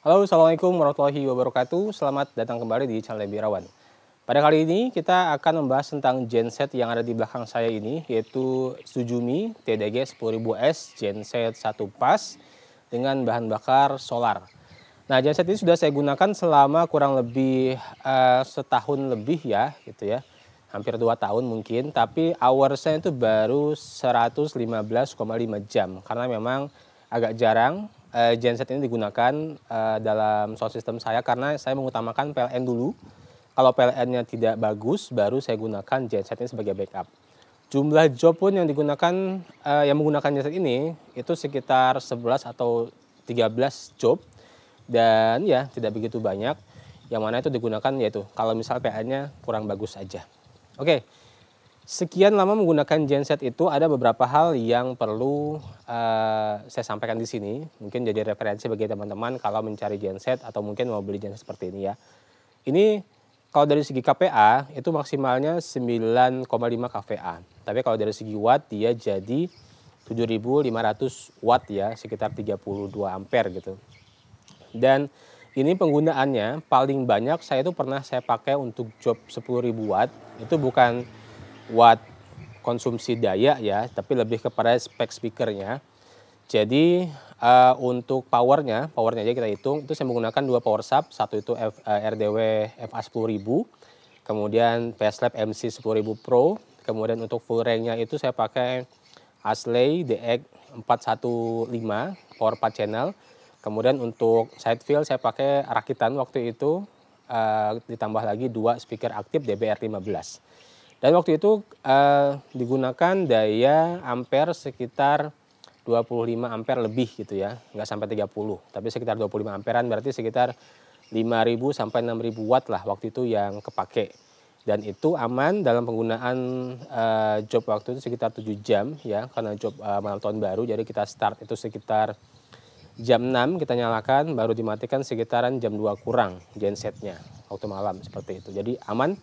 Halo, Assalamualaikum warahmatullahi wabarakatuh. Selamat datang kembali di channel Birawan. Pada kali ini kita akan membahas tentang genset yang ada di belakang saya ini, yaitu Tsujumi TDG 10000S genset 1 pas dengan bahan bakar solar. Nah, genset ini sudah saya gunakan selama kurang lebih uh, setahun lebih ya, gitu ya. Hampir dua tahun mungkin, tapi hoursnya itu baru 115,5 jam. Karena memang agak jarang uh, genset ini digunakan uh, dalam sound system saya karena saya mengutamakan PLN dulu. Kalau PLN-nya tidak bagus, baru saya gunakan genset ini sebagai backup. Jumlah job pun yang digunakan uh, yang menggunakan genset ini itu sekitar 11 atau 13 job dan ya tidak begitu banyak. Yang mana itu digunakan yaitu kalau misal PLN-nya kurang bagus aja. Oke. Okay sekian lama menggunakan genset itu ada beberapa hal yang perlu uh, saya sampaikan di sini. Mungkin jadi referensi bagi teman-teman kalau mencari genset atau mungkin mau beli genset seperti ini ya. Ini kalau dari segi KPA itu maksimalnya 9,5 KVA. Tapi kalau dari segi watt dia jadi 7500 watt ya, sekitar 32 ampere gitu. Dan ini penggunaannya paling banyak saya itu pernah saya pakai untuk job 10.000 watt. Itu bukan watt konsumsi daya ya, tapi lebih kepada spek speakernya. Jadi uh, untuk powernya, powernya aja kita hitung, itu saya menggunakan dua power sub, satu itu F, uh, RDW FA 10000, kemudian PSLab MC 10000 Pro, kemudian untuk full range-nya itu saya pakai Asley DX415 power 4 channel, kemudian untuk side field saya pakai Rakitan waktu itu, uh, ditambah lagi dua speaker aktif DBR15. Dan waktu itu uh, digunakan daya ampere sekitar 25 ampere lebih gitu ya, nggak sampai 30, tapi sekitar 25 amperan berarti sekitar 5.000 sampai 6.000 watt lah waktu itu yang kepake. Dan itu aman dalam penggunaan uh, job waktu itu sekitar 7 jam ya, karena job uh, malam tahun baru, jadi kita start itu sekitar jam 6 kita nyalakan, baru dimatikan sekitaran jam 2 kurang gensetnya waktu malam seperti itu. Jadi aman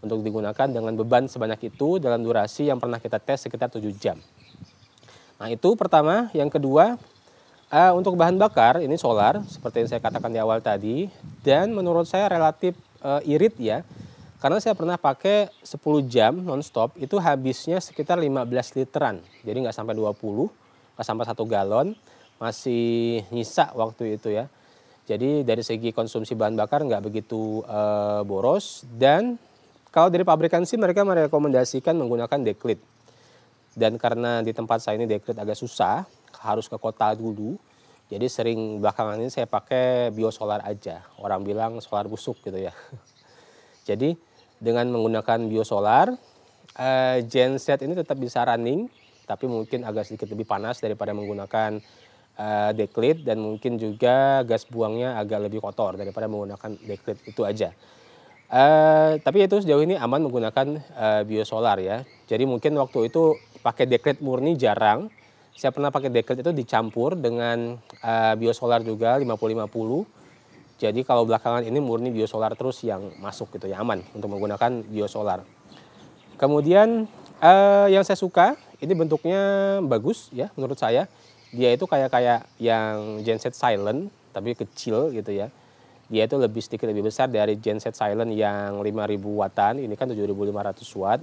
untuk digunakan dengan beban sebanyak itu dalam durasi yang pernah kita tes sekitar 7 jam. Nah itu pertama, yang kedua uh, untuk bahan bakar ini solar seperti yang saya katakan di awal tadi dan menurut saya relatif uh, irit ya karena saya pernah pakai 10 jam nonstop itu habisnya sekitar 15 literan jadi nggak sampai 20 nggak sampai satu galon masih nyisa waktu itu ya jadi dari segi konsumsi bahan bakar nggak begitu uh, boros dan kalau dari pabrikan sih mereka merekomendasikan menggunakan deklit. Dan karena di tempat saya ini deklit agak susah, harus ke kota dulu. Jadi sering belakangan ini saya pakai biosolar aja. Orang bilang solar busuk gitu ya. Jadi dengan menggunakan biosolar, eh, genset ini tetap bisa running, tapi mungkin agak sedikit lebih panas daripada menggunakan deklet eh, deklit dan mungkin juga gas buangnya agak lebih kotor daripada menggunakan deklit itu aja. Uh, tapi itu sejauh ini aman menggunakan uh, biosolar ya. Jadi mungkin waktu itu pakai dekret murni jarang. Saya pernah pakai dekret itu dicampur dengan uh, biosolar juga 50-50. Jadi kalau belakangan ini murni biosolar terus yang masuk gitu ya aman untuk menggunakan biosolar. Kemudian uh, yang saya suka ini bentuknya bagus ya menurut saya. Dia itu kayak kayak yang genset silent tapi kecil gitu ya dia itu lebih sedikit lebih besar dari genset silent yang 5000 wattan ini kan 7500 watt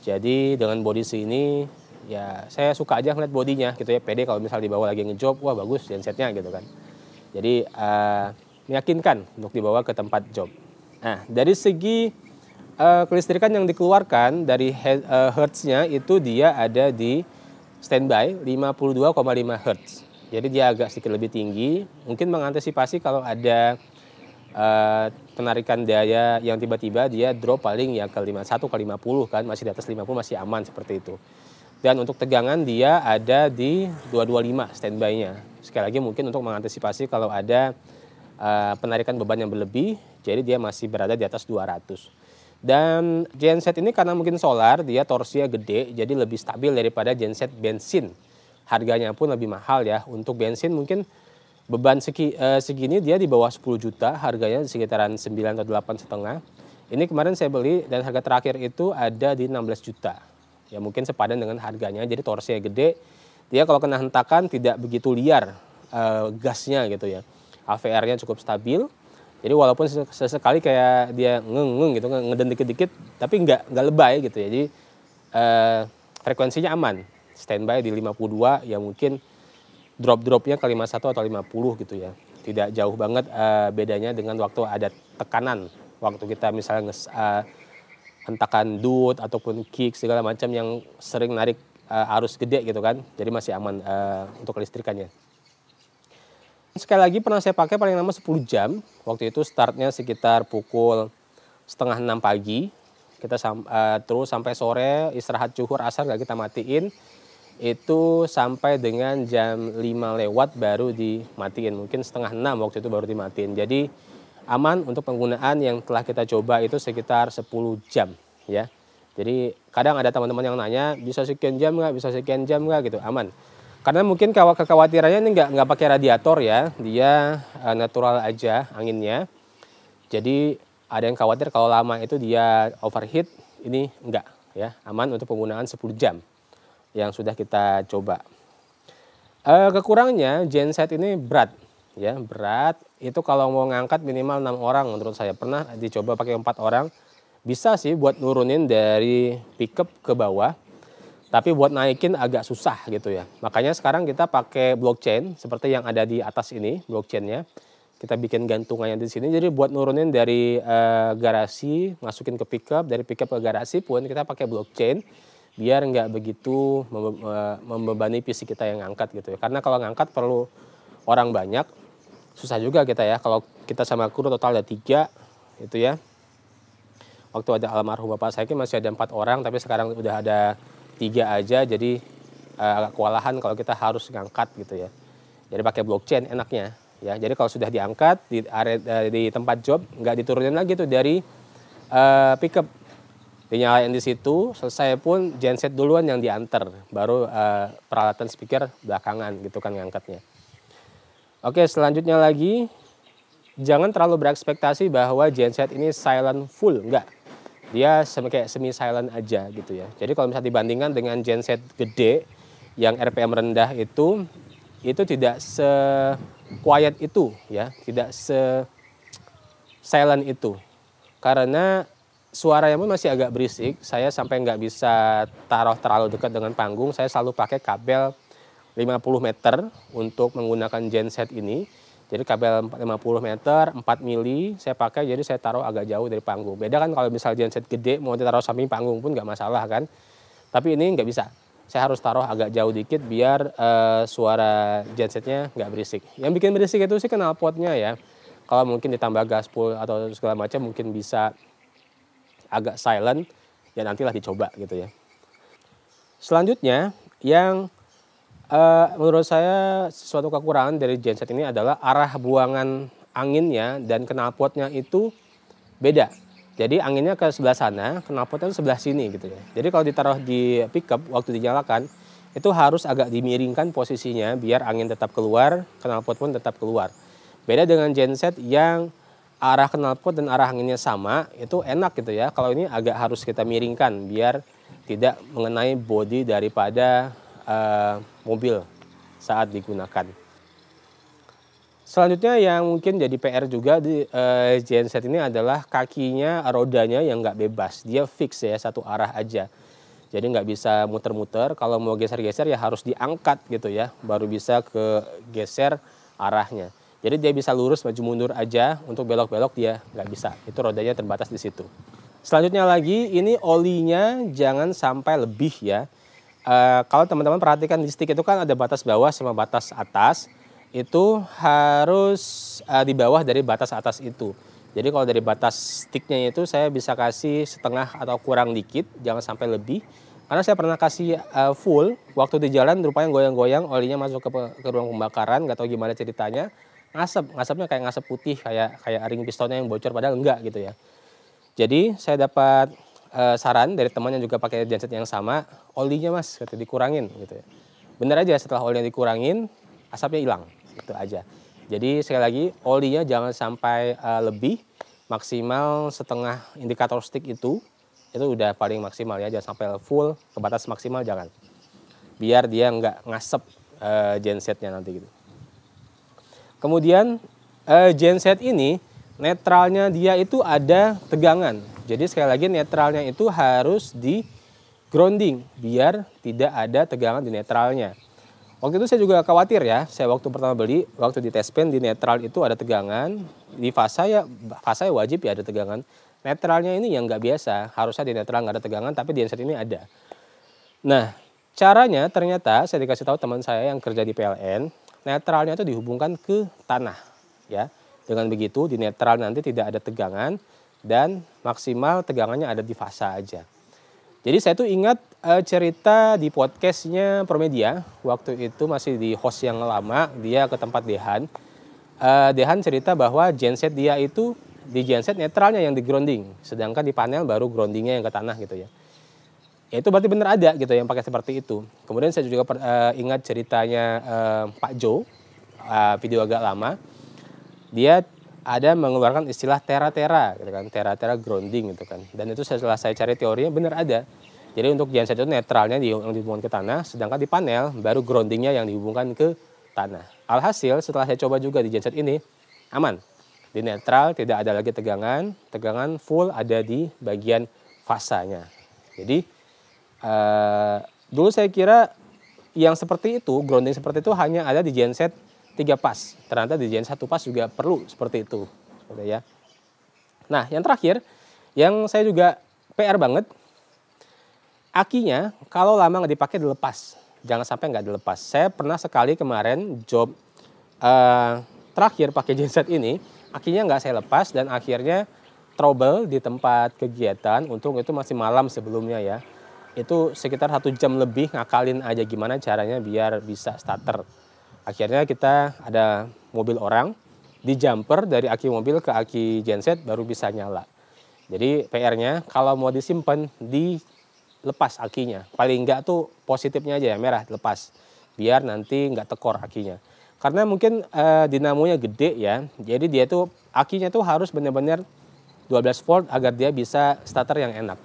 jadi dengan body sini ya saya suka aja ngeliat bodinya gitu ya pede kalau misal dibawa lagi ngejob wah bagus gensetnya gitu kan jadi uh, meyakinkan untuk dibawa ke tempat job nah dari segi uh, kelistrikan yang dikeluarkan dari uh, hertznya itu dia ada di standby 52,5 hertz jadi dia agak sedikit lebih tinggi mungkin mengantisipasi kalau ada Eh, penarikan daya yang tiba-tiba dia drop paling ya ke 51 ke 50 kan masih di atas 50 masih aman seperti itu. Dan untuk tegangan dia ada di 225 standby-nya. Sekali lagi mungkin untuk mengantisipasi kalau ada uh, penarikan beban yang berlebih, jadi dia masih berada di atas 200. Dan genset ini karena mungkin solar, dia torsinya gede, jadi lebih stabil daripada genset bensin. Harganya pun lebih mahal ya. Untuk bensin mungkin Beban segi, uh, eh, segini dia di bawah 10 juta, harganya sekitaran 9 atau 8 setengah. Ini kemarin saya beli dan harga terakhir itu ada di 16 juta. Ya mungkin sepadan dengan harganya, jadi torsinya gede. Dia kalau kena hentakan tidak begitu liar uh, gasnya gitu ya. AVR-nya cukup stabil. Jadi walaupun sesekali kayak dia ngeng-ngeng gitu, ngeden dikit-dikit, tapi nggak nggak lebay gitu ya. Jadi uh, frekuensinya aman, standby di 52 ya mungkin drop-dropnya ke 51 atau 50 gitu ya. Tidak jauh banget uh, bedanya dengan waktu ada tekanan. Waktu kita misalnya uh, hentakan ataupun kick segala macam yang sering narik uh, arus gede gitu kan. Jadi masih aman uh, untuk kelistrikannya. Sekali lagi pernah saya pakai paling lama 10 jam. Waktu itu startnya sekitar pukul setengah 6 pagi. Kita sam uh, terus sampai sore istirahat zuhur asar gak kita matiin itu sampai dengan jam 5 lewat baru dimatiin. Mungkin setengah enam waktu itu baru dimatiin. Jadi aman untuk penggunaan yang telah kita coba itu sekitar 10 jam ya. Jadi kadang ada teman-teman yang nanya bisa sekian jam nggak, bisa sekian jam nggak gitu, aman. Karena mungkin kekhawatirannya ini nggak nggak pakai radiator ya, dia eh, natural aja anginnya. Jadi ada yang khawatir kalau lama itu dia overheat, ini enggak ya, aman untuk penggunaan 10 jam yang sudah kita coba. E, kekurangnya genset ini berat ya berat itu kalau mau ngangkat minimal enam orang menurut saya pernah dicoba pakai empat orang bisa sih buat nurunin dari pickup ke bawah tapi buat naikin agak susah gitu ya makanya sekarang kita pakai blockchain seperti yang ada di atas ini blockchainnya kita bikin gantungannya di sini jadi buat nurunin dari e, garasi masukin ke pickup dari pickup ke garasi pun kita pakai blockchain biar nggak begitu eh, membebani fisik kita yang ngangkat gitu ya. Karena kalau ngangkat perlu orang banyak, susah juga kita ya. Kalau kita sama kru total ada tiga itu ya. Waktu ada almarhum bapak saya kan masih ada empat orang, tapi sekarang udah ada tiga aja, jadi eh, agak kewalahan kalau kita harus ngangkat gitu ya. Jadi pakai blockchain enaknya ya. Jadi kalau sudah diangkat di eh, di tempat job nggak diturunin lagi tuh dari uh, pickup dinyalain di situ selesai pun genset duluan yang diantar baru uh, peralatan speaker belakangan gitu kan ngangkatnya oke selanjutnya lagi jangan terlalu berekspektasi bahwa genset ini silent full enggak dia semi kayak semi silent aja gitu ya jadi kalau misalnya dibandingkan dengan genset gede yang RPM rendah itu itu tidak se quiet itu ya tidak se silent itu karena suaranya pun masih agak berisik. Saya sampai nggak bisa taruh terlalu dekat dengan panggung. Saya selalu pakai kabel 50 meter untuk menggunakan genset ini. Jadi kabel 50 meter, 4 mili saya pakai jadi saya taruh agak jauh dari panggung. Beda kan kalau misal genset gede mau ditaruh samping panggung pun nggak masalah kan. Tapi ini nggak bisa. Saya harus taruh agak jauh dikit biar uh, suara gensetnya nggak berisik. Yang bikin berisik itu sih kenal potnya ya. Kalau mungkin ditambah gaspol atau segala macam mungkin bisa agak silent, ya nantilah dicoba gitu ya. Selanjutnya yang uh, menurut saya sesuatu kekurangan dari genset ini adalah arah buangan anginnya dan knalpotnya itu beda. Jadi anginnya ke sebelah sana, knalpotnya sebelah sini gitu ya. Jadi kalau ditaruh di pickup waktu dinyalakan itu harus agak dimiringkan posisinya biar angin tetap keluar, knalpot pun tetap keluar. Beda dengan genset yang arah knalpot dan arah anginnya sama itu enak gitu ya kalau ini agak harus kita miringkan biar tidak mengenai bodi daripada uh, mobil saat digunakan selanjutnya yang mungkin jadi PR juga di uh, eh, genset ini adalah kakinya rodanya yang nggak bebas dia fix ya satu arah aja jadi nggak bisa muter-muter kalau mau geser-geser ya harus diangkat gitu ya baru bisa ke geser arahnya jadi dia bisa lurus maju mundur aja, untuk belok-belok dia nggak bisa. Itu rodanya terbatas di situ. Selanjutnya lagi, ini olinya jangan sampai lebih ya. E, kalau teman-teman perhatikan di stick itu kan ada batas bawah sama batas atas. Itu harus e, di bawah dari batas atas itu. Jadi kalau dari batas sticknya itu saya bisa kasih setengah atau kurang dikit, jangan sampai lebih. Karena saya pernah kasih uh, full, waktu di jalan rupanya goyang-goyang, olinya masuk ke, ke ruang pembakaran, nggak tahu gimana ceritanya ngasep, ngasepnya kayak ngasep putih kayak kayak ring pistonnya yang bocor padahal enggak gitu ya. Jadi saya dapat uh, saran dari teman yang juga pakai genset yang sama, olinya mas kata gitu, dikurangin gitu ya. Bener aja setelah olinya dikurangin asapnya hilang gitu aja. Jadi sekali lagi olinya jangan sampai uh, lebih maksimal setengah indikator stick itu itu udah paling maksimal ya jangan sampai full ke batas maksimal jangan biar dia nggak ngasep uh, gensetnya nanti gitu. Kemudian uh, eh, genset ini netralnya dia itu ada tegangan. Jadi sekali lagi netralnya itu harus di grounding biar tidak ada tegangan di netralnya. Waktu itu saya juga khawatir ya, saya waktu pertama beli, waktu di test pen di netral itu ada tegangan, di fasa ya, fasa ya wajib ya ada tegangan. Netralnya ini yang nggak biasa, harusnya di netral nggak ada tegangan, tapi di genset ini ada. Nah, caranya ternyata saya dikasih tahu teman saya yang kerja di PLN, netralnya itu dihubungkan ke tanah ya. Dengan begitu di netral nanti tidak ada tegangan dan maksimal tegangannya ada di fasa aja. Jadi saya tuh ingat e, cerita di podcastnya Promedia waktu itu masih di host yang lama dia ke tempat Dehan. E, Dehan cerita bahwa genset dia itu di genset netralnya yang di grounding, sedangkan di panel baru groundingnya yang ke tanah gitu ya ya itu berarti benar ada gitu yang pakai seperti itu. Kemudian saya juga uh, ingat ceritanya uh, Pak Jo, uh, video agak lama. Dia ada mengeluarkan istilah tera-tera gitu kan, tera-tera grounding gitu kan. Dan itu setelah saya cari teorinya benar ada. Jadi untuk genset itu netralnya yang dihubungkan ke tanah, sedangkan di panel baru groundingnya yang dihubungkan ke tanah. Alhasil setelah saya coba juga di genset ini aman. Di netral tidak ada lagi tegangan, tegangan full ada di bagian fasanya. Jadi Uh, dulu saya kira yang seperti itu, grounding seperti itu hanya ada di genset 3 pas. Ternyata di genset 1 pas juga perlu seperti itu. gitu ya. Nah, yang terakhir, yang saya juga PR banget, akinya kalau lama nggak dipakai dilepas. Jangan sampai nggak dilepas. Saya pernah sekali kemarin job uh, terakhir pakai genset ini, akinya nggak saya lepas dan akhirnya trouble di tempat kegiatan. Untung itu masih malam sebelumnya ya itu sekitar satu jam lebih ngakalin aja gimana caranya biar bisa starter. Akhirnya kita ada mobil orang di jumper dari aki mobil ke aki genset baru bisa nyala. Jadi PR-nya kalau mau disimpan di lepas akinya. Paling enggak tuh positifnya aja ya merah lepas biar nanti nggak tekor akinya. Karena mungkin e, dinamonya gede ya, jadi dia tuh akinya tuh harus benar-benar 12 volt agar dia bisa starter yang enak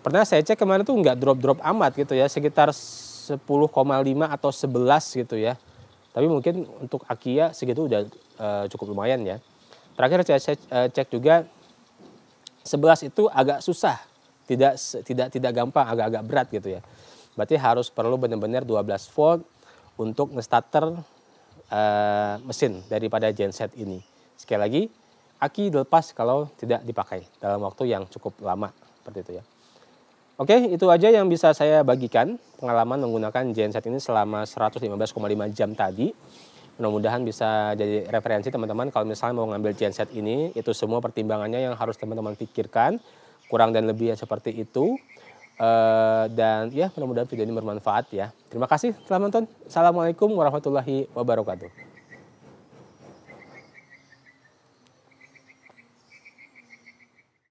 pernah saya cek kemarin tuh nggak drop-drop amat gitu ya, sekitar 10,5 atau 11 gitu ya. Tapi mungkin untuk Akia segitu udah uh, cukup lumayan ya. Terakhir saya cek, uh, cek juga 11 itu agak susah, tidak tidak tidak gampang, agak-agak berat gitu ya. Berarti harus perlu benar-benar 12 volt untuk starter uh, eh, mesin daripada genset ini. Sekali lagi, aki dilepas kalau tidak dipakai dalam waktu yang cukup lama seperti itu ya. Oke, itu aja yang bisa saya bagikan pengalaman menggunakan genset ini selama 115,5 jam tadi. Mudah-mudahan bisa jadi referensi teman-teman kalau misalnya mau ngambil genset ini, itu semua pertimbangannya yang harus teman-teman pikirkan, kurang dan lebih ya seperti itu. Eh, dan ya mudah-mudahan video ini bermanfaat ya. Terima kasih telah menonton. Assalamualaikum warahmatullahi wabarakatuh.